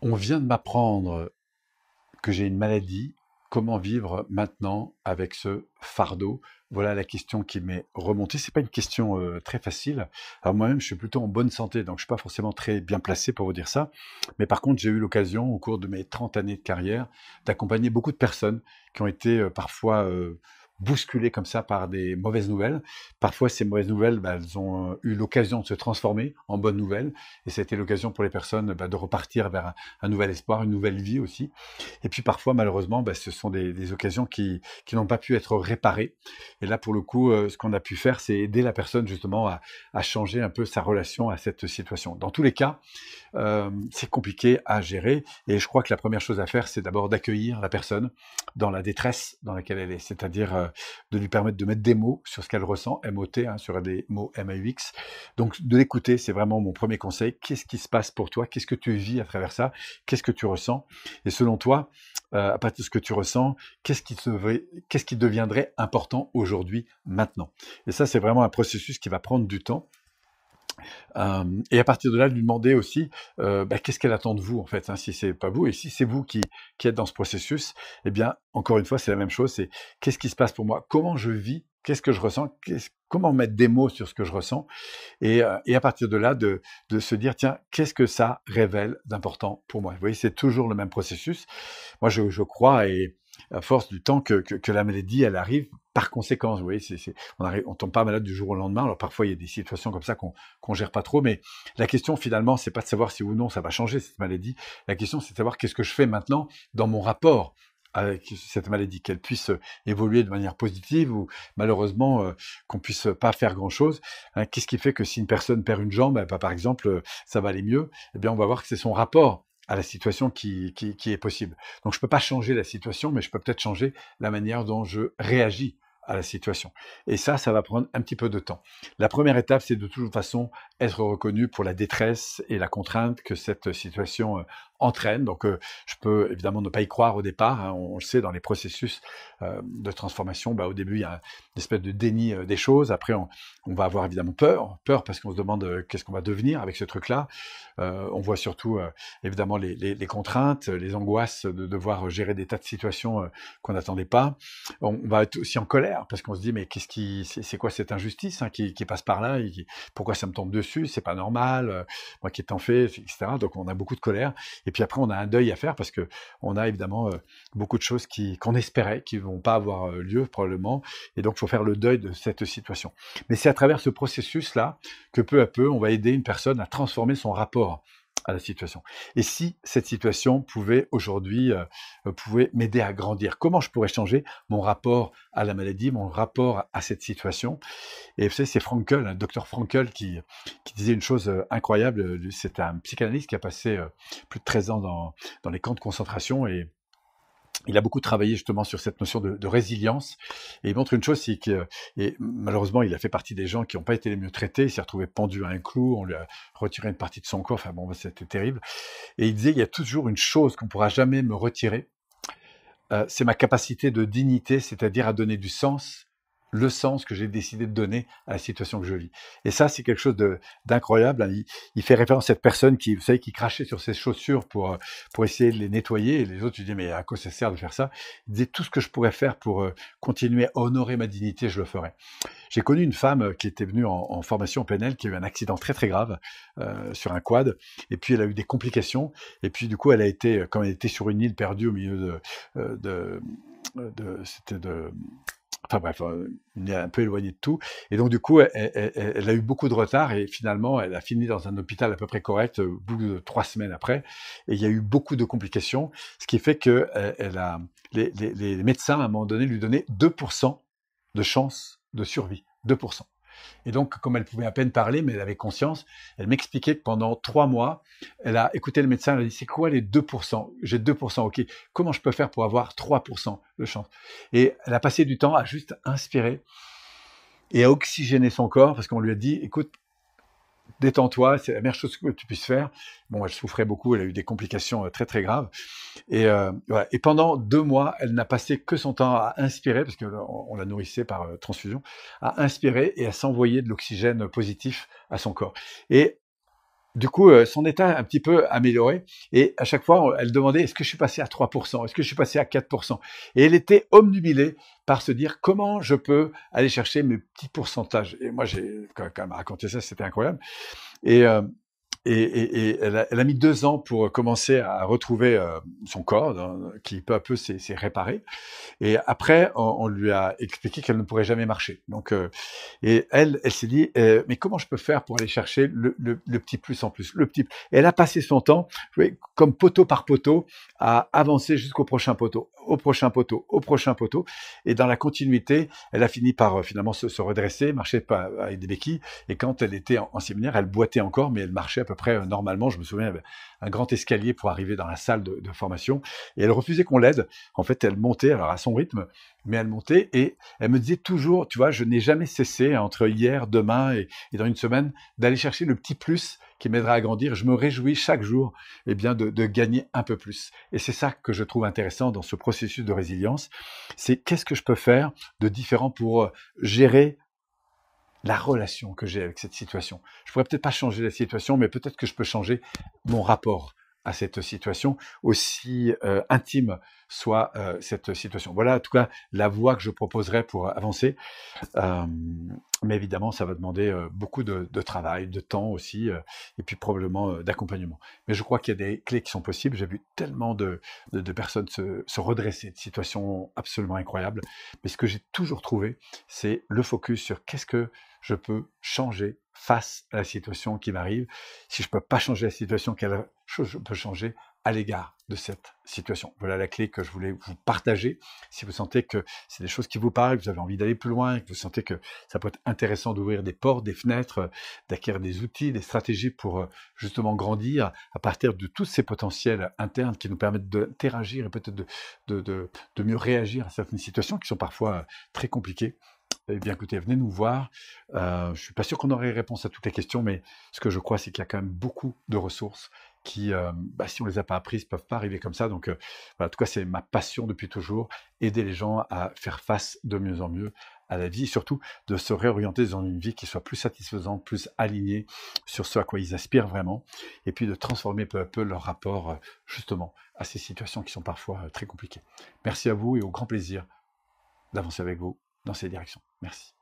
On vient de m'apprendre que j'ai une maladie. Comment vivre maintenant avec ce fardeau Voilà la question qui m'est remontée. ce n'est pas une question euh, très facile. Alors moi-même, je suis plutôt en bonne santé, donc je ne suis pas forcément très bien placé pour vous dire ça. Mais par contre, j'ai eu l'occasion, au cours de mes 30 années de carrière, d'accompagner beaucoup de personnes qui ont été euh, parfois euh, bousculé comme ça par des mauvaises nouvelles. Parfois, ces mauvaises nouvelles, bah, elles ont euh, eu l'occasion de se transformer en bonnes nouvelles, et ça a été l'occasion pour les personnes bah, de repartir vers un, nouvel espoir, une nouvelle vie aussi. Et puis parfois, malheureusement, bah, ce sont des, occasions qui, n'ont pas pu être réparées. Et là, pour le coup, euh, ce qu'on a pu faire, c'est aider la personne justement à, changer un peu sa relation à cette situation. Dans tous les cas, euh, c'est compliqué à gérer, et je crois que la première chose à faire, c'est d'abord d'accueillir la personne dans la détresse dans laquelle elle est, c'est-à-dire de lui permettre de mettre des mots sur ce qu'elle ressent, MOT, t hein, sur des mots M-A-U-X. Donc de l'écouter, c'est vraiment mon premier conseil. Qu'est-ce qui se passe pour toi Qu'est-ce que tu vis à travers ça Qu'est-ce que tu ressens Et selon toi, euh, à partir de ce que tu ressens, qu'est-ce qui deviendrait important aujourd'hui, maintenant Et ça, c'est vraiment un processus qui va prendre du temps et à partir de là, lui demander aussi bah, qu'est-ce qu'elle attend de vous en fait, hein, si c'est pas vous et si c'est vous qui, êtes dans ce processus, eh bien encore une fois c'est la même chose, c'est qu'est-ce qui se passe pour moi, comment je vis, qu'est-ce que je ressens, comment mettre des mots sur ce que je ressens et, à partir de là de, se dire tiens qu'est-ce que ça révèle d'important pour moi. Vous voyez c'est toujours le même processus. Moi je, crois et à force du temps que, que, la maladie, elle arrive par conséquence, vous voyez, on, arrive, tombe pas malade du jour au lendemain. Alors parfois, il y a des situations comme ça qu'on ne gère pas trop, mais la question finalement, c'est pas de savoir si ou non ça va changer cette maladie. La question, c'est de savoir qu'est-ce que je fais maintenant dans mon rapport avec cette maladie, qu'elle puisse euh, évoluer de manière positive ou malheureusement qu'on euh, qu'on puisse pas faire grand-chose. Hein. Qu'est-ce qui fait que si une personne perd une jambe, eh ben, par exemple, euh, ça va aller mieux Eh bien, on va voir que c'est son rapport à la situation qui est possible. Donc, je ne peux pas changer la situation, mais je peux peut-être changer la manière dont je réagis la situation. Et ça, ça va prendre un petit peu de temps. La première étape, c'est de toute façon être reconnu pour la détresse et la contrainte que cette situation euh, entraîne. Donc, euh, je peux évidemment ne pas y croire au départ. Hein. on, le sait dans les processus euh, de transformation. Bah, au début, il y a une espèce de déni euh, des choses. Après, on, va avoir évidemment peur, peur parce qu'on se demande qu'est-ce qu'on va devenir avec ce truc-là. on voit surtout évidemment les, contraintes, les angoisses de devoir gérer des tas de situations qu'on n'attendait pas. On, va être aussi en colère parce qu'on se dit mais qu'est-ce qui, c'est, quoi cette injustice hein, qui, passe par là Pourquoi ça me tombe dessus C'est pas normal. moi qui ai tant fait, etc. Donc, on a beaucoup de colère et puis après, on a un deuil à faire parce que on a évidemment euh, beaucoup de choses qu'on espérait, qui ne vont pas avoir euh, lieu probablement. Et donc, il faut faire le deuil de cette situation. Mais c'est à travers ce processus-là que peu à peu, on va aider une personne à transformer son rapport à la situation. Et si cette situation pouvait aujourd'hui euh, euh, pouvait m'aider à grandir, comment je pourrais changer mon rapport à la maladie, mon rapport à cette situation Et vous savez, c'est Frankel, un hein, docteur Frankel, qui, qui, disait une chose euh, incroyable. C'est un psychanalyste qui a passé plus de 13 ans dans, dans les camps de concentration et il a beaucoup travaillé justement sur cette notion de, résilience. Et il montre une chose, c'est que et malheureusement, il a fait partie des gens qui n'ont pas été les mieux traités. Il s'est retrouvé pendu à un clou, on lui a retiré une partie de son corps. Enfin bon, c'était terrible. Et il disait, il y a toujours une chose qu'on ne pourra jamais me retirer. Euh, c'est ma capacité de dignité, c'est-à-dire à donner du sens le sens que j'ai décidé de donner à la situation que je vis. Et ça, c'est quelque chose d'incroyable. Hein. Il, fait référence à cette personne qui, vous savez, qui crachait sur ses chaussures pour, euh, pour essayer de les nettoyer. Et les autres, tu dis, mais à quoi ça sert de faire ça Il disait, tout ce que je pourrais faire pour euh, continuer à honorer ma dignité, je le ferai. J'ai connu une femme euh, qui était venue en, en, formation PNL, qui a eu un accident très très grave sur un quad, et puis elle a eu des complications, et puis du coup elle a été, comme elle était sur une île perdue au milieu de, de Enfin bref, on euh, est un peu éloigné de tout. Et donc du coup, elle, a eu beaucoup de retard et finalement, elle a fini dans un hôpital à peu près correct, euh, bout de trois semaines après. Et il y a eu beaucoup de complications, ce qui fait que euh, les, les médecins, à un moment donné, lui donnaient 2% de chance de survie. 2%. Et donc, comme elle pouvait à peine parler, mais elle avait conscience, elle m'expliquait que pendant trois mois, elle a écouté le médecin, elle a dit, c'est quoi les 2% J'ai 2%, ok. Comment je peux faire pour avoir 3% de chance Et elle a passé du temps à juste inspirer et à oxygéner son corps parce qu'on lui a dit, écoute, détends-toi, c'est la meilleure chose que tu puisses faire. Bon, elle souffrait beaucoup, elle a eu des complications euh, très très graves. Euh, et, pendant deux mois, elle n'a passé que son temps à inspirer, parce qu'on on la nourrissait par euh, transfusion, à inspirer et à s'envoyer de l'oxygène positif à son corps. Et du coup, euh, son état un petit peu amélioré. Et à chaque fois, elle demandait est-ce que je suis passé à 3% Est-ce que je suis passé à 4% Et elle était omnubilée par se dire comment je peux aller chercher mes petits pourcentages. Et moi, j'ai quand même raconté ça, c'était incroyable. Et euh, et, elle, a, mis deux ans pour commencer à retrouver euh, son corps, hein, qui peu à peu s'est, réparé. Et après, on, lui a expliqué qu'elle ne pourrait jamais marcher. Donc, euh, et elle, elle s'est dit, euh, mais comment je peux faire pour aller chercher le, petit plus en plus, le petit. elle a passé son temps, comme poteau par poteau, à avancer jusqu'au prochain poteau, au prochain poteau, au prochain poteau. Et dans la continuité, elle a fini par finalement se, redresser, marcher pas avec des béquilles. Et quand elle était en, en séminaire, elle boitait encore, mais elle marchait à peu après, euh, normalement. Je me souviens, un grand escalier pour arriver dans la salle de, formation. Et elle refusait qu'on l'aide. En fait, elle montait, à son rythme, mais elle montait et elle me disait toujours, tu vois, je n'ai jamais cessé entre hier, demain et, dans une semaine d'aller chercher le petit plus qui m'aidera à grandir. Je me réjouis chaque jour eh bien, de, de gagner un peu plus. Et c'est ça que je trouve intéressant dans ce processus de résilience. C'est qu'est-ce que je peux faire de différent pour euh, gérer la relation que j'ai avec cette situation. Je pourrais peut-être pas changer la situation, mais peut-être que je peux changer mon rapport à cette situation, aussi euh, intime soit euh, cette situation. Voilà en tout cas la voie que je proposerais pour avancer. Euh, mais évidemment, ça va demander euh, beaucoup de, travail, de temps aussi, euh, et puis probablement euh, d'accompagnement. Mais je crois qu'il y a des clés qui sont possibles. J'ai vu tellement de, personnes se, se, redresser de situations absolument incroyables. Mais ce que j'ai toujours trouvé, c'est le focus sur qu'est-ce que je peux changer face à la situation qui m'arrive. Si je ne peux pas changer la situation, quelle chose je peux changer à l'égard de cette situation. Voilà la clé que je voulais vous partager. Si vous sentez que c'est des choses qui vous parlent, que vous avez envie d'aller plus loin, que vous sentez que ça peut être intéressant d'ouvrir des portes, des fenêtres, d'acquérir des outils, des stratégies pour euh, justement grandir à partir de tous ces potentiels internes qui nous permettent d'interagir et peut-être de, mieux réagir à certaines situations qui sont parfois euh, très compliquées. Eh bien, écoutez, venez nous voir. Euh, je ne suis pas sûr qu'on aurait réponse à toutes les questions, mais ce que je crois, c'est qu'il y a quand même beaucoup de ressources qui, euh, bah, si on ne les a pas apprises, ne peuvent pas arriver comme ça. Donc, euh, voilà, en tout cas, c'est ma passion depuis toujours, aider les gens à faire face de mieux en mieux à la vie surtout de se réorienter dans une vie qui soit plus satisfaisante, plus alignée sur ce à quoi ils aspirent vraiment, et puis de transformer peu à peu leur rapport euh, justement à ces situations qui sont parfois très compliquées. Merci à vous et au grand plaisir d'avancer avec vous dans ces directions. Merci.